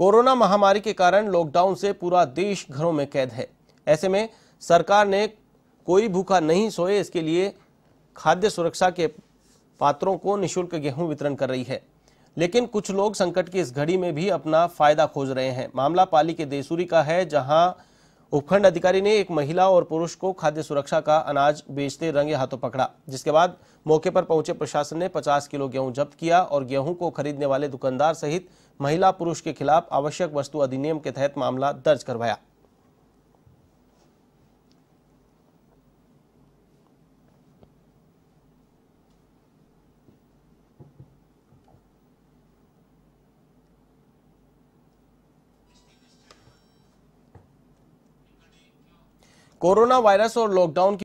corona महामारी के कारण लॉकडाउन से पूरा देश घरों में कैद है ऐसे में सरकार ने कोई भूखा नहीं सोए इसके लिए खाद्य सुरक्षा के पात्रों को निशुल्क गेहूं वितरण कर रही है लेकिन कुछ लोग संकट की इस घड़ी में भी अपना फायदा खोज रहे हैं मामला पाली के देसूरी का है जहां उपखंड अधिकारी ने एक महिला और पुरुष को खाद्य सुरक्षा का अनाज बेचते रंगे हाथों पकड़ा जिसके बाद मौके पर पहुंचे प्रशासन ने 50 किलो गेहूं जब्त किया और गेहूं को खरीदने वाले दुकानदार सहित महिला पुरुष के खिलाफ आवश्यक वस्तु अधिनियम के तहत मामला दर्ज करवाया कोरोना वायरस और लॉकडाउन की